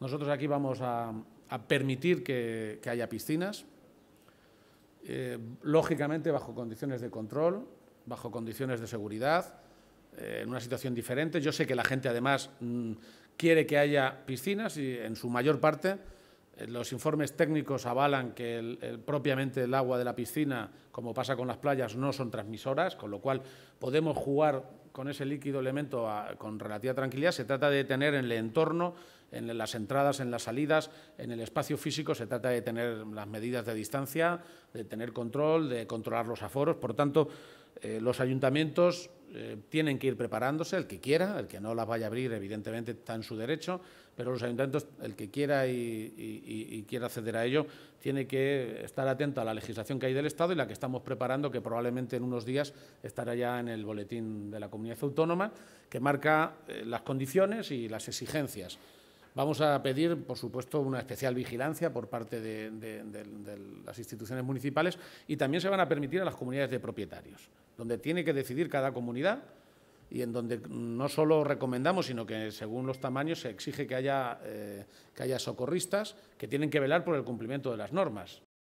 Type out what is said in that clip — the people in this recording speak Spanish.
Nosotros aquí vamos a, permitir que, haya piscinas, eh, lógicamente bajo condiciones de control, bajo condiciones de seguridad, eh, en una situación diferente. Yo sé que la gente además mm, quiere que haya piscinas y en su mayor parte eh, los informes técnicos avalan que propiamente el agua de la piscina, como pasa con las playas, no son transmisoras, con lo cual podemos jugar con ese líquido elemento con relativa tranquilidad, se trata de tener en el entorno, en las entradas, en las salidas, en el espacio físico, se trata de tener las medidas de distancia, de tener control, de controlar los aforos. Por tanto, eh, los ayuntamientos eh, tienen que ir preparándose, el que quiera, el que no las vaya a abrir, evidentemente está en su derecho, pero los ayuntamientos, el que quiera y, quiera acceder a ello, tiene que estar atento a la legislación que hay del Estado y la que estamos preparando, que probablemente en unos días estará ya en el boletín de la comunidad autónoma, que marca eh, las condiciones y las exigencias. Vamos a pedir, por supuesto, una especial vigilancia por parte de, de las instituciones municipales y también se van a permitir a las comunidades de propietarios donde tiene que decidir cada comunidad y en donde no solo recomendamos, sino que según los tamaños se exige que haya, eh, que haya socorristas que tienen que velar por el cumplimiento de las normas.